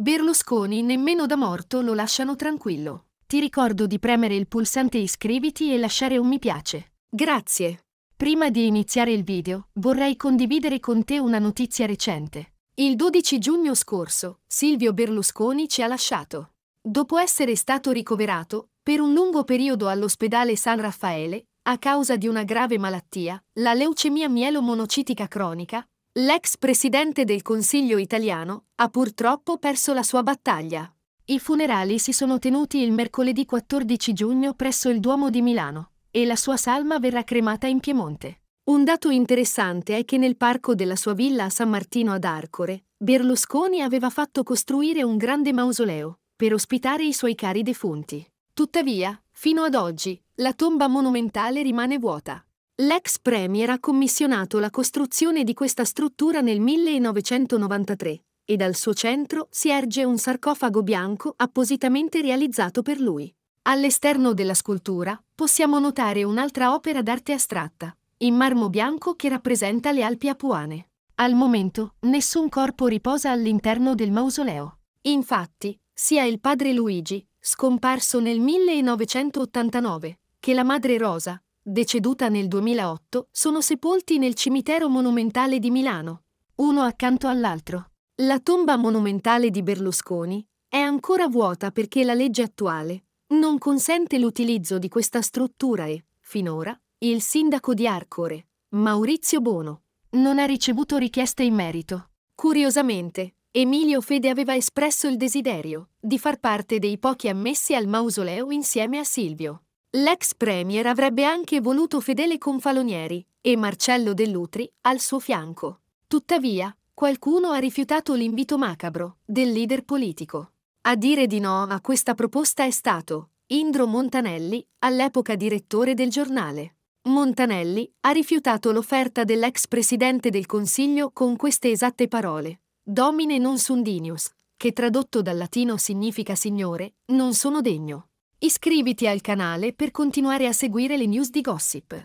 Berlusconi nemmeno da morto lo lasciano tranquillo. Ti ricordo di premere il pulsante iscriviti e lasciare un mi piace. Grazie. Prima di iniziare il video, vorrei condividere con te una notizia recente. Il 12 giugno scorso, Silvio Berlusconi ci ha lasciato. Dopo essere stato ricoverato, per un lungo periodo all'ospedale San Raffaele, a causa di una grave malattia, la leucemia mielomonocitica cronica, L'ex presidente del Consiglio italiano ha purtroppo perso la sua battaglia. I funerali si sono tenuti il mercoledì 14 giugno presso il Duomo di Milano e la sua salma verrà cremata in Piemonte. Un dato interessante è che nel parco della sua villa a San Martino ad Arcore, Berlusconi aveva fatto costruire un grande mausoleo per ospitare i suoi cari defunti. Tuttavia, fino ad oggi, la tomba monumentale rimane vuota. L'ex Premier ha commissionato la costruzione di questa struttura nel 1993 e dal suo centro si erge un sarcofago bianco appositamente realizzato per lui. All'esterno della scultura possiamo notare un'altra opera d'arte astratta, in marmo bianco che rappresenta le Alpi Apuane. Al momento nessun corpo riposa all'interno del mausoleo. Infatti, sia il padre Luigi, scomparso nel 1989, che la madre Rosa, deceduta nel 2008, sono sepolti nel cimitero monumentale di Milano, uno accanto all'altro. La tomba monumentale di Berlusconi è ancora vuota perché la legge attuale non consente l'utilizzo di questa struttura e, finora, il sindaco di Arcore, Maurizio Bono, non ha ricevuto richieste in merito. Curiosamente, Emilio Fede aveva espresso il desiderio di far parte dei pochi ammessi al mausoleo insieme a Silvio. L'ex premier avrebbe anche voluto Fedele Confalonieri e Marcello Dell'Utri al suo fianco. Tuttavia, qualcuno ha rifiutato l'invito macabro del leader politico. A dire di no a questa proposta è stato Indro Montanelli, all'epoca direttore del giornale. Montanelli ha rifiutato l'offerta dell'ex presidente del Consiglio con queste esatte parole. Domine non sundinius, che tradotto dal latino significa signore, non sono degno. Iscriviti al canale per continuare a seguire le news di Gossip.